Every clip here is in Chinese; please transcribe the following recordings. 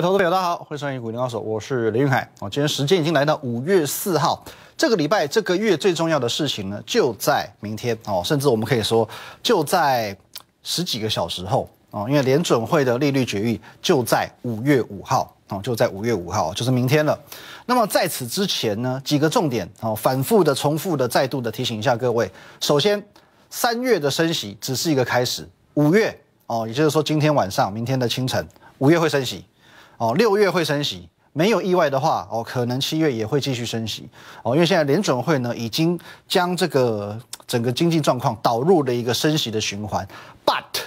投资朋友，大家好，欢迎收看《股林高手》，我是林云海。哦，今天时间已经来到五月四号，这个礼拜、这个月最重要的事情呢，就在明天哦。甚至我们可以说，就在十几个小时后哦，因为联准会的利率决议就在五月五号哦，就在五月五号，就是明天了。那么在此之前呢，几个重点哦，反复的、重复的、再度的提醒一下各位：首先，三月的升息只是一个开始，五月哦，也就是说今天晚上、明天的清晨，五月会升息。哦，六月会升息，没有意外的话，哦，可能七月也会继续升息。哦，因为现在联准会呢已经将这个整个经济状况导入了一个升息的循环。But，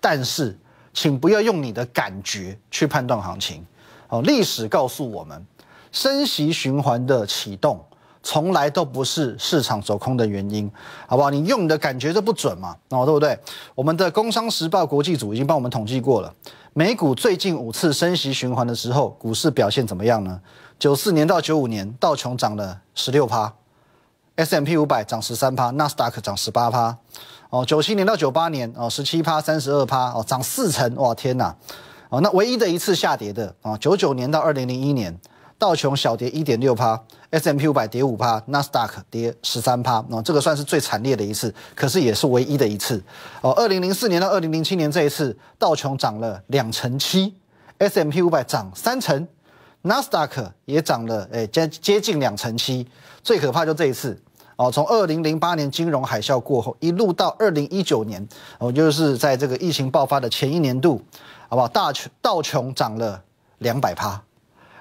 但是，请不要用你的感觉去判断行情。哦，历史告诉我们，升息循环的启动从来都不是市场走空的原因，好不好？你用你的感觉都不准嘛，哦，对不对？我们的工商时报国际组已经帮我们统计过了。美股最近五次升息循环的时候，股市表现怎么样呢？九四年到九五年，道琼涨了十六趴，S M P 五百涨十三趴，纳斯达克涨十八趴。哦，九七年到九八年，哦，十七趴，三十二趴，哦，涨四成，哇，天哪！哦，那唯一的一次下跌的，哦，九九年到二零零一年，道琼小跌一点六趴。S M P 五百跌五趴，纳斯达克跌十三趴，那这个算是最惨烈的一次，可是也是唯一的一次。哦，二零零四年到二零零七年这一次，道琼涨了两成七，S M P 五百涨三成，纳斯达克也涨了，哎，接接近两成七。最可怕就这一次。哦，从二零零八年金融海啸过后，一路到二零一九年，哦，就是在这个疫情爆发的前一年度，好不好？大道琼涨了两百趴，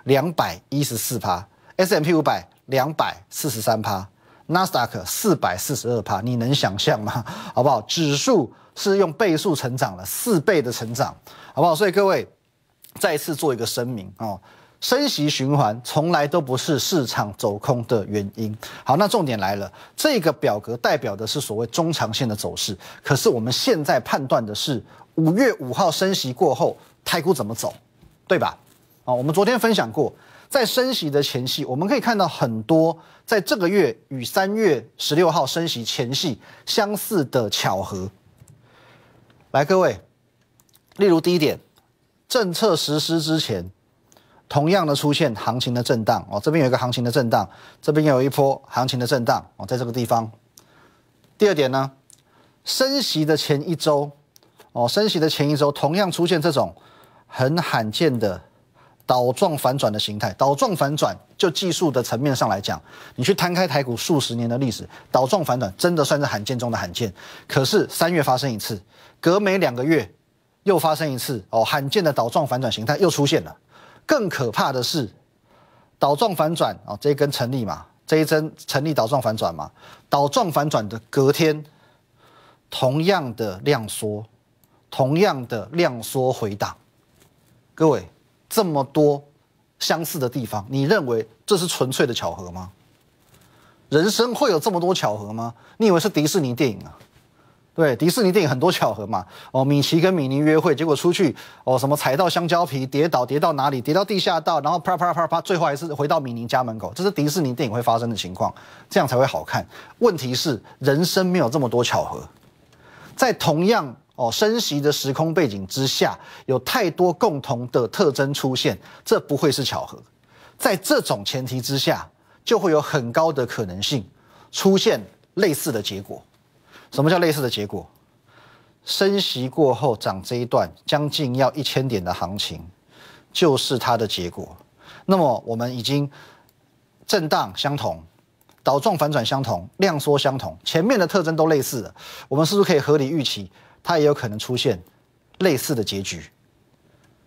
两百一十四趴。S M P 五百两百四十三 a s d a q 四百四十二趴，你能想象吗？好不好？指数是用倍数成长了四倍的成长，好不好？所以各位再次做一个声明哦，升息循环从来都不是市场走空的原因。好，那重点来了，这个表格代表的是所谓中长线的走势，可是我们现在判断的是五月五号升息过后，台股怎么走，对吧？哦，我们昨天分享过。在升息的前夕，我们可以看到很多在这个月与三月十六号升息前夕相似的巧合。来，各位，例如第一点，政策实施之前，同样的出现行情的震荡哦，这边有一个行情的震荡，这边有一波行情的震荡哦，在这个地方。第二点呢，升息的前一周，哦，升息的前一周同样出现这种很罕见的。倒状反转的形态，倒状反转就技术的层面上来讲，你去摊开台股数十年的历史，倒状反转真的算是罕见中的罕见。可是三月发生一次，隔每两个月又发生一次哦，罕见的倒状反转形态又出现了。更可怕的是，倒状反转啊，这一根成立嘛，这一针成立倒状反转嘛，倒状反转的隔天同样的量缩，同样的量缩回档，各位。这么多相似的地方，你认为这是纯粹的巧合吗？人生会有这么多巧合吗？你以为是迪士尼电影啊？对，迪士尼电影很多巧合嘛。哦，米奇跟米妮约会，结果出去哦，什么踩到香蕉皮，跌倒，跌到哪里？跌到地下道，然后啪啪啪啪，最后还是回到米妮家门口。这是迪士尼电影会发生的情况，这样才会好看。问题是，人生没有这么多巧合，在同样。哦，升息的时空背景之下，有太多共同的特征出现，这不会是巧合。在这种前提之下，就会有很高的可能性出现类似的结果。什么叫类似的结果？升息过后涨这一段将近要一千点的行情，就是它的结果。那么我们已经震荡相同、倒状反转相同、量缩相同，前面的特征都类似，我们是不是可以合理预期？它也有可能出现类似的结局。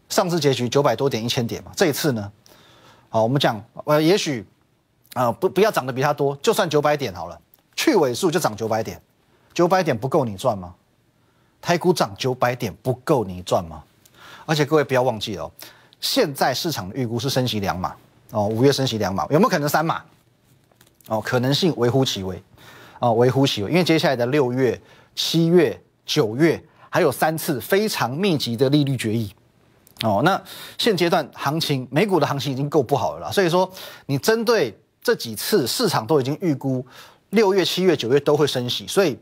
上次结局九百多点一千点嘛，这一次呢？好，我们讲呃，也许啊，不不要涨得比它多，就算九百点好了，去尾数就涨九百点，九百点不够你赚吗？台股涨九百点不够你赚吗？而且各位不要忘记哦，现在市场的预估是升息两码哦，五月升息两码，有没有可能三码？哦，可能性微乎其微啊，微乎其微，因为接下来的六月、七月。九月还有三次非常密集的利率决议哦。那现阶段行情，美股的行情已经够不好了啦。所以说，你针对这几次市场都已经预估，六月、七月、九月都会升息，所以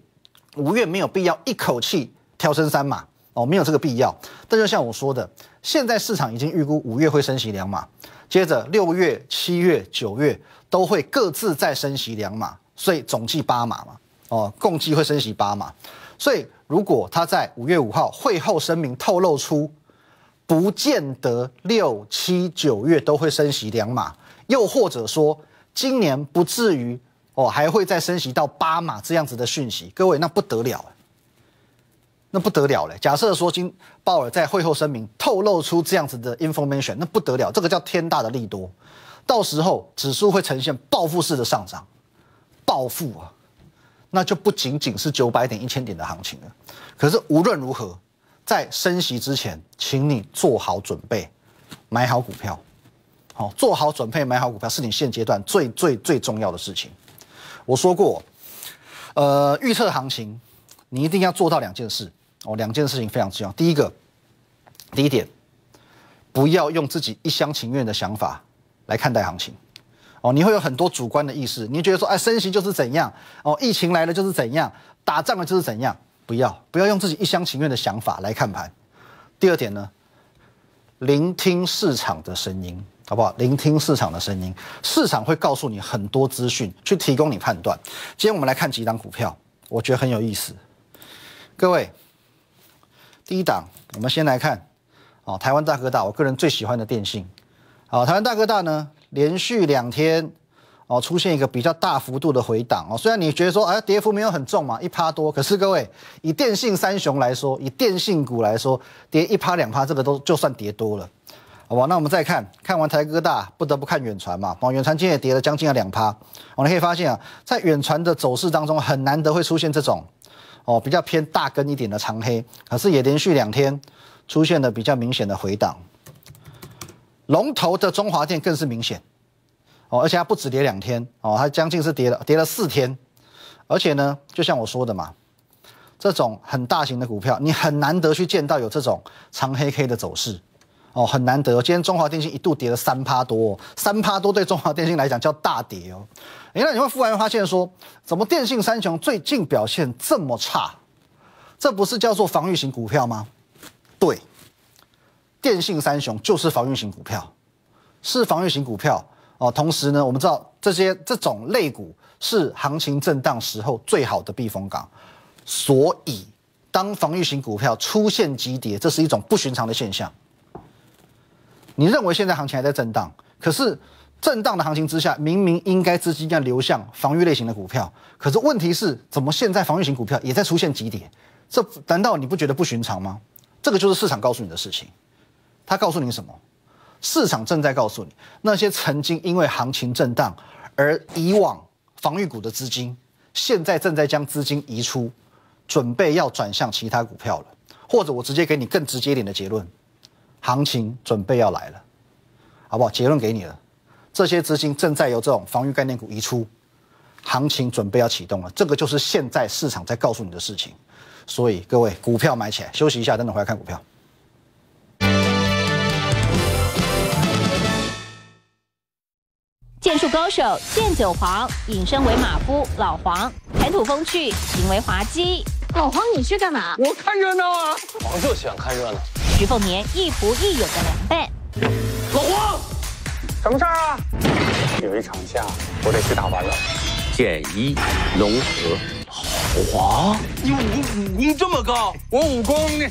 五月没有必要一口气跳升三码哦，没有这个必要。但就像我说的，现在市场已经预估五月会升息两码，接着六月、七月、九月都会各自再升息两码，所以总计八码嘛，哦，共计会升息八码。所以，如果他在五月五号会后声明透露出，不见得六、七、九月都会升息两码，又或者说今年不至于哦，还会再升息到八码这样子的讯息，各位那不得了，那不得了嘞！假设说，今鲍尔在会后声明透露出这样子的 information，那不得了，这个叫天大的利多，到时候指数会呈现报复式的上涨，报复啊！那就不仅仅是九百点、一千点的行情了。可是无论如何，在升息之前，请你做好准备，买好股票。好，做好准备买好股票是你现阶段最最最重要的事情。我说过，呃，预测行情，你一定要做到两件事哦，两件事情非常重要。第一个，第一点，不要用自己一厢情愿的想法来看待行情。哦，你会有很多主观的意识，你觉得说，哎，升息就是怎样，哦，疫情来了就是怎样，打仗了就是怎样，不要不要用自己一厢情愿的想法来看盘。第二点呢，聆听市场的声音，好不好？聆听市场的声音，市场会告诉你很多资讯，去提供你判断。今天我们来看几档股票，我觉得很有意思。各位，第一档，我们先来看，哦，台湾大哥大，我个人最喜欢的电信。好，台湾大哥大呢？连续两天哦，出现一个比较大幅度的回档哦。虽然你觉得说，哎，跌幅没有很重嘛，一趴多。可是各位，以电信三雄来说，以电信股来说，跌一趴两趴，这个都就算跌多了，好吧？那我们再看看完台哥大，不得不看远传嘛。哦，远传今天也跌了将近了两趴。我们可以发现啊，在远传的走势当中，很难得会出现这种哦比较偏大跟一点的长黑，可是也连续两天出现了比较明显的回档。龙头的中华电更是明显，哦，而且它不止跌两天，哦，它将近是跌了跌了四天，而且呢，就像我说的嘛，这种很大型的股票，你很难得去见到有这种长黑 K 的走势，哦，很难得。今天中华电信一度跌了三趴多，三趴多对中华电信来讲叫大跌哦。哎，那你会忽然发现说，怎么电信三雄最近表现这么差？这不是叫做防御型股票吗？对。电信三雄就是防御型股票，是防御型股票哦。同时呢，我们知道这些这种类股是行情震荡时候最好的避风港。所以，当防御型股票出现急跌，这是一种不寻常的现象。你认为现在行情还在震荡，可是震荡的行情之下，明明应该资金要流向防御类型的股票，可是问题是怎么现在防御型股票也在出现急跌？这难道你不觉得不寻常吗？这个就是市场告诉你的事情。他告诉你什么？市场正在告诉你，那些曾经因为行情震荡而以往防御股的资金，现在正在将资金移出，准备要转向其他股票了。或者我直接给你更直接点的结论：行情准备要来了，好不好？结论给你了，这些资金正在由这种防御概念股移出，行情准备要启动了。这个就是现在市场在告诉你的事情。所以各位，股票买起来，休息一下，等等回来看股票。剑术高手剑九黄，引申为马夫老黄，谈吐风趣，行为滑稽。老黄，你去干嘛？我看热闹啊。黄就喜欢看热闹。徐凤年亦父亦友的良伴。老黄，什么事儿啊？有一场架，我得去打完了。剑一，龙和，老黄，你武武功这么高，我武功呢，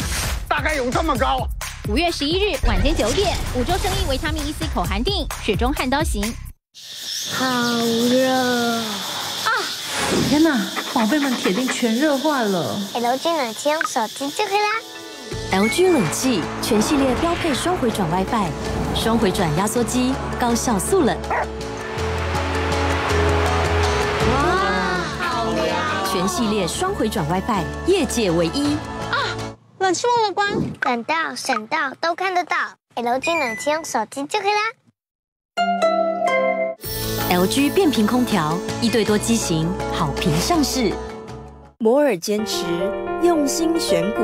大概有这么高。五月十一日晚间九点，五洲生意维他命 E C 口含定，水中悍刀行。好热啊！天哪，宝贝们铁定全热坏了。LG 冷气用手机就可以啦。LG 冷气全系列标配双回转 WiFi，双回转压缩机高效速冷。哇，好凉！全系列双回转 WiFi，业界唯一啊！冷气忘了关，冷到、省到都看得到。LG 冷气用手机就可以啦。LG 变频空调一对多机型好评上市。摩尔坚持用心选股，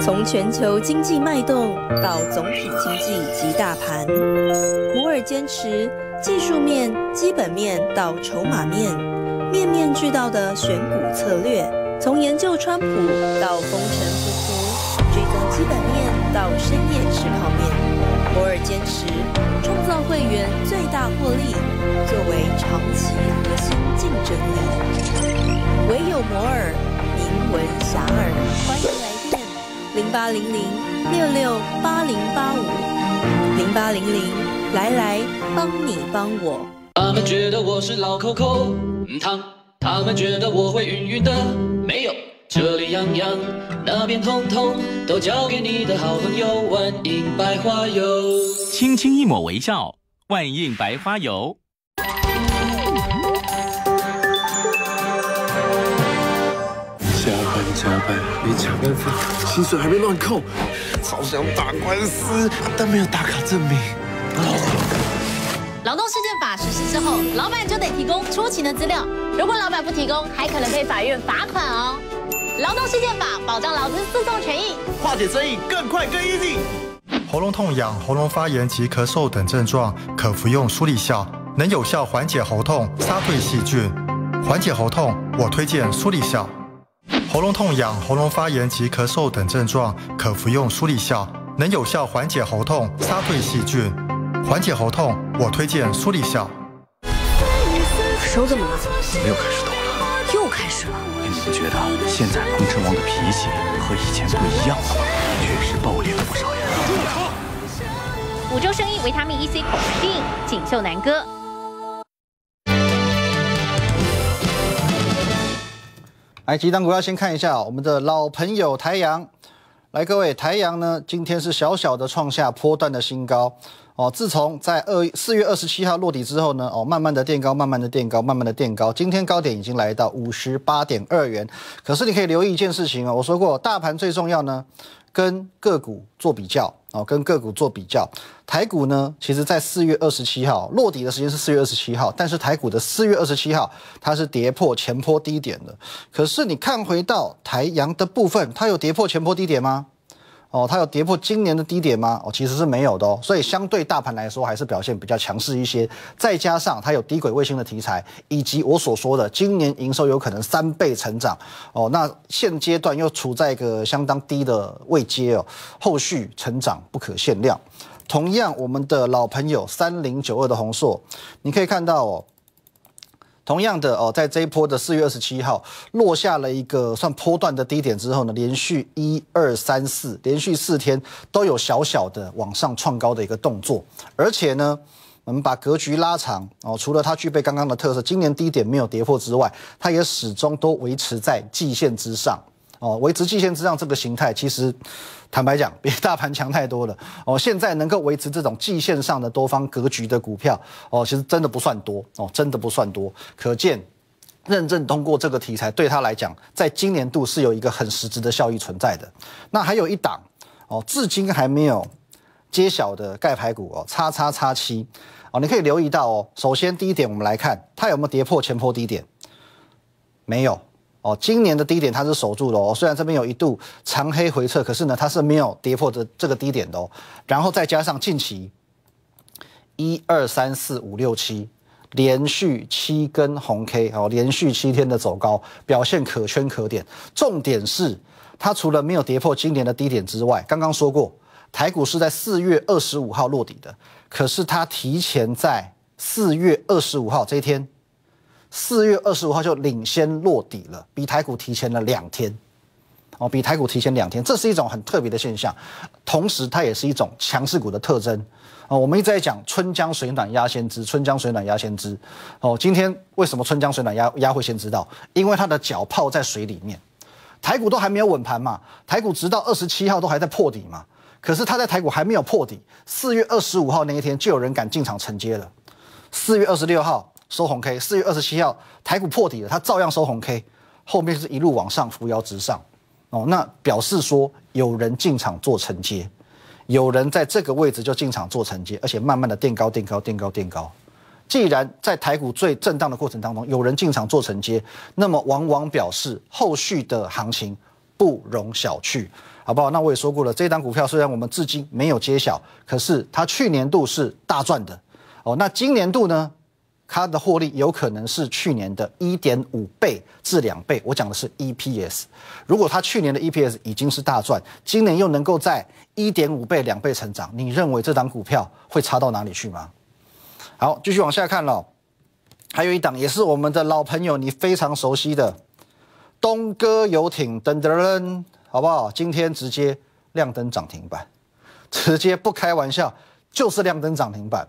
从全球经济脉动到总体经济及大盘。摩尔坚持技术面、基本面到筹码面，面面俱到的选股策略。从研究川普到风尘仆仆，追踪基本面到深夜吃泡面。摩尔坚持创造会员最大获利。长期核心竞争力，唯有摩尔，铭文遐尔。欢迎来电，零八零零六六八零八五，零八零零，来来，帮你帮我。他们觉得我是老抠抠，嗯，他。他们觉得我会晕晕的，没有。这里痒痒，那边痛痛，都交给你的好朋友。万应百花油，轻轻一抹微笑。万应百花油。没抢班费，薪水还被乱扣，超想打官司，但没有打卡证明。劳动事件法实施之后，老板就得提供出勤的资料，如果老板不提供，还可能被法院罚款哦。劳动事件法保障劳资诉讼权益，化解争议更快更 easy。喉咙痛痒、喉咙发炎及咳嗽等症状，可服用舒立效，能有效缓解喉痛，杀退细菌，缓解喉痛，我推荐舒立效。喉咙痛痒、喉咙发炎及咳嗽等症状，可服用舒立效，能有效缓解喉痛，杀退细菌，缓解喉痛。我推荐舒立效。手怎么了？又开始抖了。又开始了。你不觉得现在彭城王的脾气和以前不一样了吗？确实暴烈了不少呀。五洲声音维他命 E C，定锦绣南歌。来，第一档股票先看一下我们的老朋友台阳。来，各位，台阳呢，今天是小小的创下波段的新高哦。自从在二四月二十七号落底之后呢，哦，慢慢的垫高，慢慢的垫高，慢慢的垫高，今天高点已经来到五十八点二元。可是你可以留意一件事情啊，我说过，大盘最重要呢，跟个股做比较。哦，跟个股做比较，台股呢，其实在四月二十七号落底的时间是四月二十七号，但是台股的四月二十七号它是跌破前坡低点的。可是你看回到台阳的部分，它有跌破前坡低点吗？哦，它有跌破今年的低点吗？哦，其实是没有的哦，所以相对大盘来说还是表现比较强势一些。再加上它有低轨卫星的题材，以及我所说的今年营收有可能三倍成长哦，那现阶段又处在一个相当低的位阶哦，后续成长不可限量。同样，我们的老朋友三零九二的红硕，你可以看到哦。同样的哦，在这一波的四月二十七号落下了一个算波段的低点之后呢，连续一二三四，连续四天都有小小的往上创高的一个动作，而且呢，我们把格局拉长哦，除了它具备刚刚的特色，今年低点没有跌破之外，它也始终都维持在季线之上。哦，维持季线之上这个形态，其实坦白讲，比大盘强太多了。哦，现在能够维持这种季线上的多方格局的股票，哦，其实真的不算多，哦，真的不算多。可见，认证通过这个题材，对他来讲，在今年度是有一个很实质的效益存在的。那还有一档，哦，至今还没有揭晓的盖牌股哦，叉叉叉七，哦，你可以留意到哦。首先，第一点，我们来看它有没有跌破前坡低点，没有。哦，今年的低点它是守住的哦，虽然这边有一度长黑回撤，可是呢，它是没有跌破这这个低点的。哦。然后再加上近期一二三四五六七连续七根红 K 哦，连续七天的走高，表现可圈可点。重点是它除了没有跌破今年的低点之外，刚刚说过台股是在四月二十五号落底的，可是它提前在四月二十五号这一天。四月二十五号就领先落底了，比台股提前了两天，哦，比台股提前两天，这是一种很特别的现象，同时它也是一种强势股的特征啊。我们一直在讲“春江水暖鸭先知”，春江水暖鸭先知，哦，今天为什么春江水暖鸭鸭会先知道？因为它的脚泡在水里面，台股都还没有稳盘嘛，台股直到二十七号都还在破底嘛，可是它在台股还没有破底，四月二十五号那一天就有人敢进场承接了，四月二十六号。收红 K，四月二十七号台股破底了，它照样收红 K，后面是一路往上扶摇直上，哦，那表示说有人进场做承接，有人在这个位置就进场做承接，而且慢慢的垫高、垫高、垫高、垫高。既然在台股最震荡的过程当中有人进场做承接，那么往往表示后续的行情不容小觑，好不好？那我也说过了，这档股票虽然我们至今没有揭晓，可是它去年度是大赚的，哦，那今年度呢？它的获利有可能是去年的一点五倍至两倍，我讲的是 EPS。如果它去年的 EPS 已经是大赚，今年又能够在一点五倍、两倍成长，你认为这档股票会差到哪里去吗？好，继续往下看了，还有一档也是我们的老朋友，你非常熟悉的东哥游艇，噔噔噔，好不好？今天直接亮灯涨停板，直接不开玩笑，就是亮灯涨停板。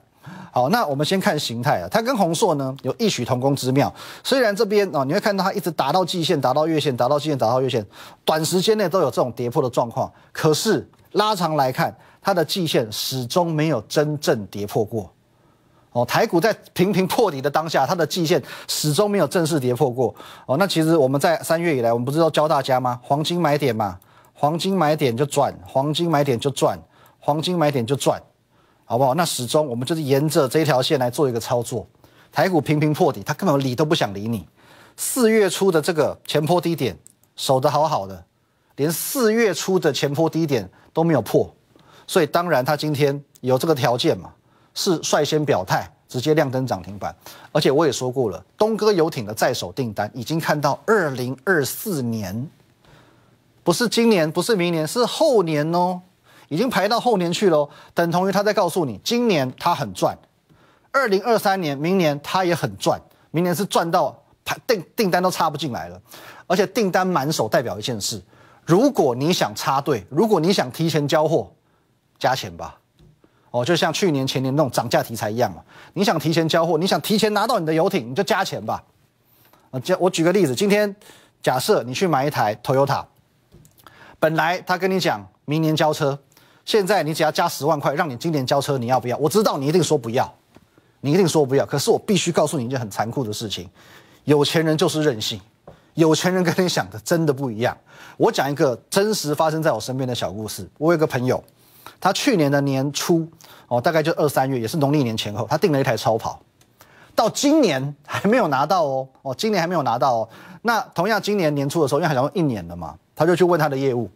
好，那我们先看形态啊，它跟红硕呢有异曲同工之妙。虽然这边啊，你会看到它一直达到季线，达到月线，达到季线，达到月线，短时间内都有这种跌破的状况，可是拉长来看，它的季线始终没有真正跌破过。哦，台股在频频破底的当下，它的季线始终没有正式跌破过。哦，那其实我们在三月以来，我们不是都教大家吗？黄金买点嘛，黄金买点就赚，黄金买点就赚，黄金买点就赚。好不好？那始终我们就是沿着这条线来做一个操作。台股频频破底，他根本理都不想理你。四月初的这个前坡低点守得好好的，连四月初的前坡低点都没有破，所以当然他今天有这个条件嘛，是率先表态，直接亮灯涨停板。而且我也说过了，东哥游艇的在手订单已经看到二零二四年，不是今年，不是明年，是后年哦。已经排到后年去了，等同于他在告诉你，今年他很赚，二零二三年，明年他也很赚，明年是赚到排订订单都插不进来了，而且订单满手代表一件事，如果你想插队，如果你想提前交货，加钱吧。哦，就像去年前年那种涨价题材一样嘛，你想提前交货，你想提前拿到你的游艇，你就加钱吧。啊，这我举个例子，今天假设你去买一台 Toyota，本来他跟你讲明年交车。现在你只要加十万块，让你今年交车，你要不要？我知道你一定说不要，你一定说不要。可是我必须告诉你一件很残酷的事情：有钱人就是任性，有钱人跟你想的真的不一样。我讲一个真实发生在我身边的小故事。我有个朋友，他去年的年初哦，大概就二三月，也是农历年前后，他订了一台超跑，到今年还没有拿到哦哦，今年还没有拿到。哦。那同样今年年初的时候，因为还像一年的嘛，他就去问他的业务，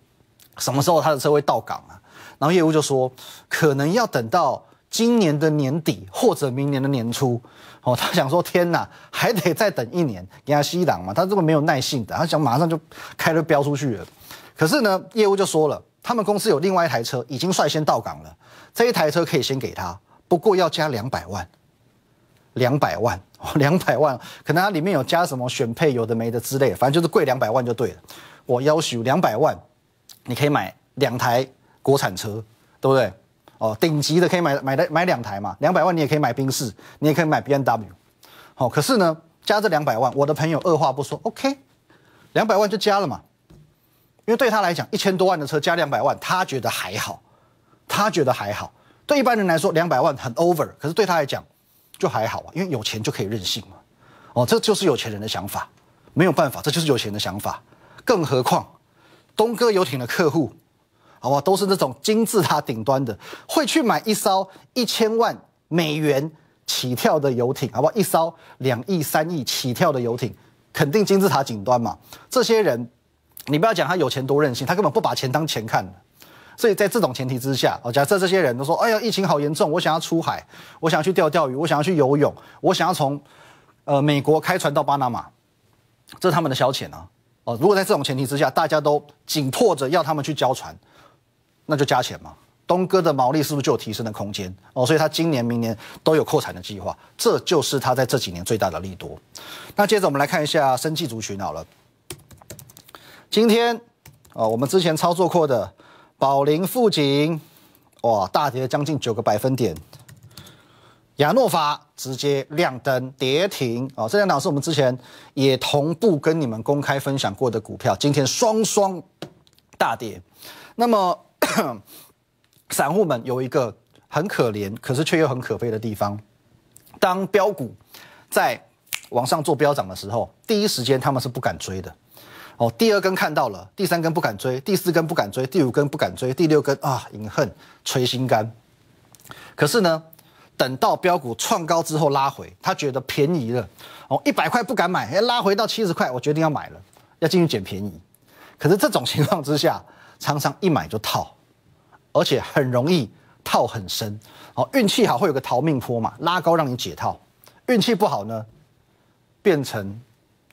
什么时候他的车会到港啊？然后业务就说，可能要等到今年的年底或者明年的年初，哦，他想说天哪，还得再等一年，人家西朗嘛，他这么没有耐性的，他想马上就开了标出去了。可是呢，业务就说了，他们公司有另外一台车已经率先到港了，这一台车可以先给他，不过要加两百万，两百万，两百万，可能它里面有加什么选配有的没的之类，反正就是贵两百万就对了。我要求两百万，你可以买两台。国产车，对不对？哦，顶级的可以买买的买两台嘛，两百万你也可以买宾士，你也可以买 B N W，好，可是呢，加这两百万，我的朋友二话不说，OK，两百万就加了嘛，因为对他来讲，一千多万的车加两百万，他觉得还好，他觉得还好。对一般人来说，两百万很 over，可是对他来讲就还好啊，因为有钱就可以任性嘛，哦，这就是有钱人的想法，没有办法，这就是有钱的想法。更何况东哥游艇的客户。好吧，都是那种金字塔顶端的，会去买一艘一千万美元起跳的游艇，好不好？一艘两亿、三亿起跳的游艇，肯定金字塔顶端嘛。这些人，你不要讲他有钱多任性，他根本不把钱当钱看所以在这种前提之下，哦，假设这些人都说，哎呀，疫情好严重，我想要出海，我想要去钓钓鱼，我想要去游泳，我想要从呃美国开船到巴拿马，这是他们的消遣啊。哦，如果在这种前提之下，大家都紧迫着要他们去交船。那就加钱嘛，东哥的毛利是不是就有提升的空间哦？所以他今年、明年都有扩产的计划，这就是他在这几年最大的利多。那接着我们来看一下生技族群，好了，今天啊，我们之前操作过的宝林富锦，哇，大跌将近九个百分点，亚诺法直接亮灯跌停啊！这两档是我们之前也同步跟你们公开分享过的股票，今天双双大跌，那么。散户们有一个很可怜，可是却又很可悲的地方。当标股在往上做飙涨的时候，第一时间他们是不敢追的。哦，第二根看到了，第三根不敢追，第四根不敢追，第五根不敢追，第六根啊，隐恨垂心肝。可是呢，等到标股创高之后拉回，他觉得便宜了哦，一百块不敢买，哎，拉回到七十块，我决定要买了，要进去捡便宜。可是这种情况之下。常常一买就套，而且很容易套很深。哦，运气好会有个逃命坡嘛，拉高让你解套；运气不好呢，变成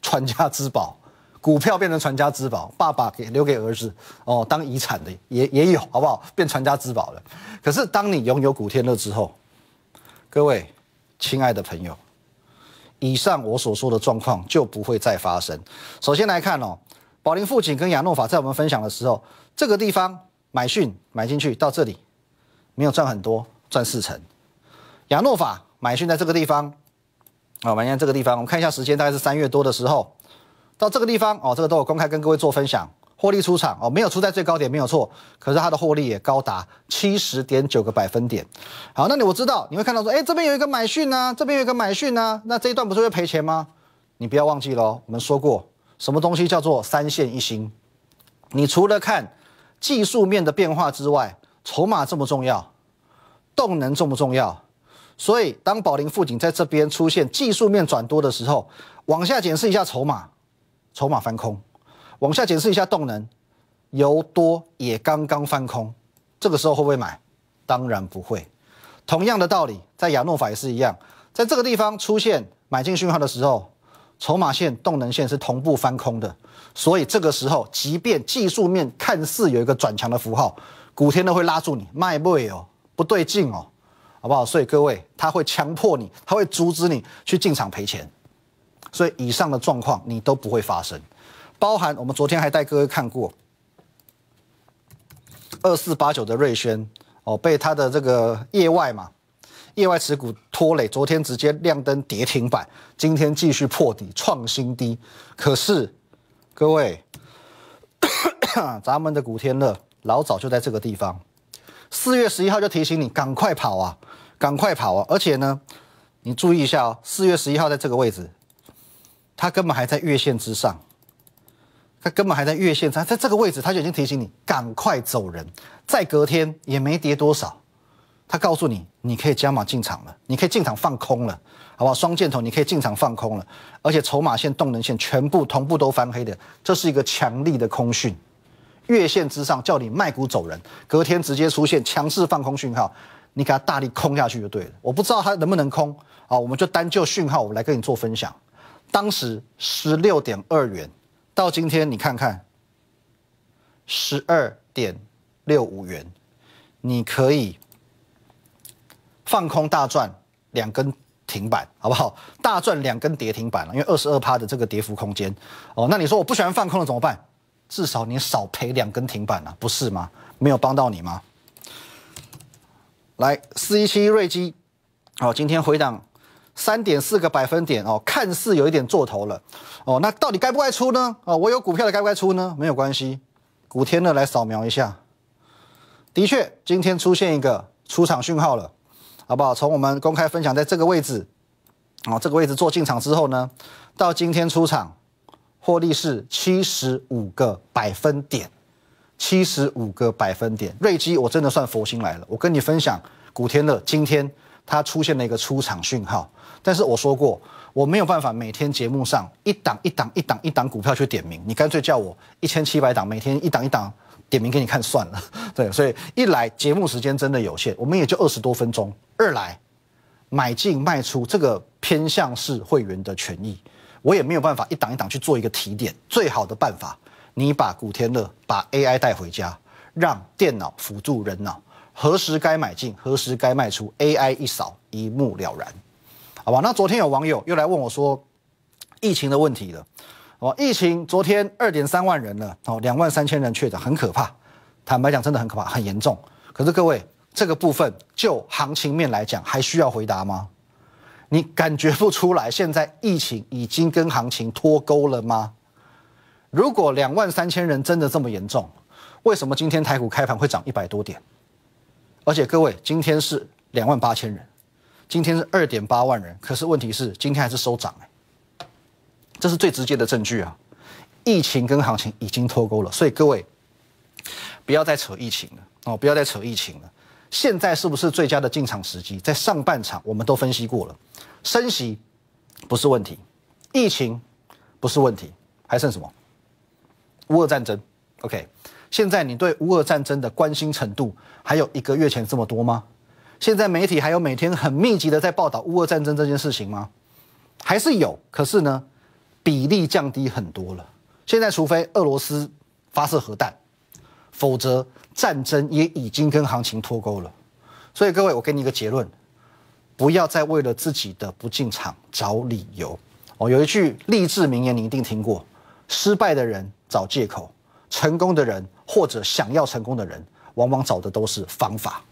传家之宝，股票变成传家之宝，爸爸给留给儿子哦当遗产的也也有，好不好？变传家之宝了。可是当你拥有古天乐之后，各位亲爱的朋友，以上我所说的状况就不会再发生。首先来看哦。宝林父亲跟亚诺法在我们分享的时候，这个地方买讯买进去到这里，没有赚很多，赚四成。亚诺法买讯在这个地方，哦，买在这个地方，我们看一下时间，大概是三月多的时候，到这个地方，哦，这个都有公开跟各位做分享，获利出场，哦，没有出在最高点，没有错，可是它的获利也高达七十点九个百分点。好，那你我知道你会看到说，哎，这边有一个买讯呢，这边有一个买讯呢，那这一段不是会赔钱吗？你不要忘记了，我们说过。什么东西叫做三线一星？你除了看技术面的变化之外，筹码这么重要，动能重不重要？所以当宝林富锦在这边出现技术面转多的时候，往下检视一下筹码，筹码翻空；往下检视一下动能，油多也刚刚翻空。这个时候会不会买？当然不会。同样的道理，在亚诺法也是一样，在这个地方出现买进讯号的时候。筹码线、动能线是同步翻空的，所以这个时候，即便技术面看似有一个转强的符号，古天都会拉住你，卖不哦，不对劲哦，好不好？所以各位，他会强迫你，他会阻止你去进场赔钱，所以以上的状况你都不会发生，包含我们昨天还带各位看过二四八九的瑞轩哦，被他的这个业外嘛。业外持股拖累，昨天直接亮灯跌停板，今天继续破底创新低。可是，各位，咱们的古天乐老早就在这个地方，四月十一号就提醒你赶快跑啊，赶快跑啊！而且呢，你注意一下哦，四月十一号在这个位置，他根本还在月线之上，他根本还在月线，上，在这个位置，他就已经提醒你赶快走人。再隔天也没跌多少。他告诉你，你可以加码进场了，你可以进场放空了，好不好？双箭头，你可以进场放空了，而且筹码线、动能线全部同步都翻黑的，这是一个强力的空讯。月线之上叫你卖股走人，隔天直接出现强势放空讯号，你给他大力空下去就对了。我不知道他能不能空啊？我们就单就讯号，我来跟你做分享。当时十六点二元，到今天你看看，十二点六五元，你可以。放空大赚两根停板，好不好？大赚两根跌停板了，因为二十二趴的这个跌幅空间哦。那你说我不喜欢放空了怎么办？至少你少赔两根停板了，不是吗？没有帮到你吗？来四一七瑞基，哦，今天回档三点四个百分点哦，看似有一点做头了哦。那到底该不该出呢？哦，我有股票的该不该出呢？没有关系，古天乐来扫描一下，的确今天出现一个出场讯号了。好不好？从我们公开分享，在这个位置，哦，这个位置做进场之后呢，到今天出场，获利是七十五个百分点，七十五个百分点。瑞基，我真的算佛心来了。我跟你分享，古天乐今天他出现了一个出场讯号，但是我说过，我没有办法每天节目上一档一档一档一档股票去点名，你干脆叫我一千七百档，每天一档一档。点名给你看算了，对，所以一来节目时间真的有限，我们也就二十多分钟；二来，买进卖出这个偏向是会员的权益，我也没有办法一档一档去做一个提点。最好的办法，你把古天乐把 AI 带回家，让电脑辅助人脑，何时该买进，何时该卖出，AI 一扫一目了然，好吧？那昨天有网友又来问我说，疫情的问题了。哦，疫情昨天二点三万人呢，哦，两万三千人确诊，很可怕。坦白讲，真的很可怕，很严重。可是各位，这个部分就行情面来讲，还需要回答吗？你感觉不出来，现在疫情已经跟行情脱钩了吗？如果两万三千人真的这么严重，为什么今天台股开盘会涨一百多点？而且各位，今天是两万八千人，今天是二点八万人，可是问题是今天还是收涨哎。这是最直接的证据啊！疫情跟行情已经脱钩了，所以各位不要再扯疫情了哦，不要再扯疫情了。现在是不是最佳的进场时机？在上半场我们都分析过了，升息不是问题，疫情不是问题，还剩什么？乌俄战争？OK，现在你对乌俄战争的关心程度还有一个月前这么多吗？现在媒体还有每天很密集的在报道乌俄战争这件事情吗？还是有？可是呢？比例降低很多了。现在，除非俄罗斯发射核弹，否则战争也已经跟行情脱钩了。所以，各位，我给你一个结论：不要再为了自己的不进场找理由。哦，有一句励志名言，你一定听过：失败的人找借口，成功的人或者想要成功的人，往往找的都是方法。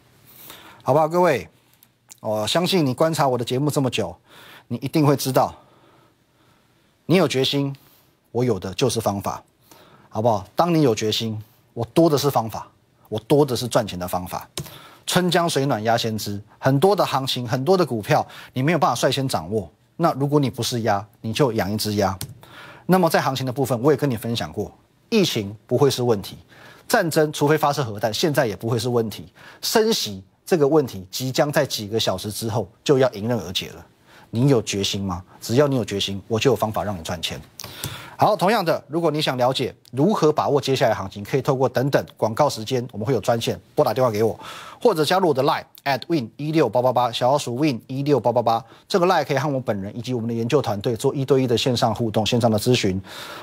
好不好？各位，我相信你观察我的节目这么久，你一定会知道。你有决心，我有的就是方法，好不好？当你有决心，我多的是方法，我多的是赚钱的方法。春江水暖鸭先知，很多的行情，很多的股票，你没有办法率先掌握。那如果你不是鸭，你就养一只鸭。那么在行情的部分，我也跟你分享过，疫情不会是问题，战争除非发射核弹，现在也不会是问题。升息这个问题，即将在几个小时之后就要迎刃而解了。你有决心吗？只要你有决心，我就有方法让你赚钱。好，同样的，如果你想了解如何把握接下来行情，可以透过等等广告时间，我们会有专线拨打电话给我，或者加入我的 LINE at win 一六八八八，小老鼠 win 一六八八八。这个 LINE 可以和我本人以及我们的研究团队做一对一的线上互动、线上的咨询。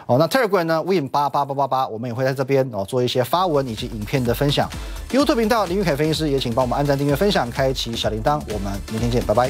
哦，那 Terry 先呢？win 八八八八八，我们也会在这边哦做一些发文以及影片的分享。YouTube 频道林玉凯分析师也请帮我们按赞、订阅、分享、开启小铃铛。我们明天见，拜拜。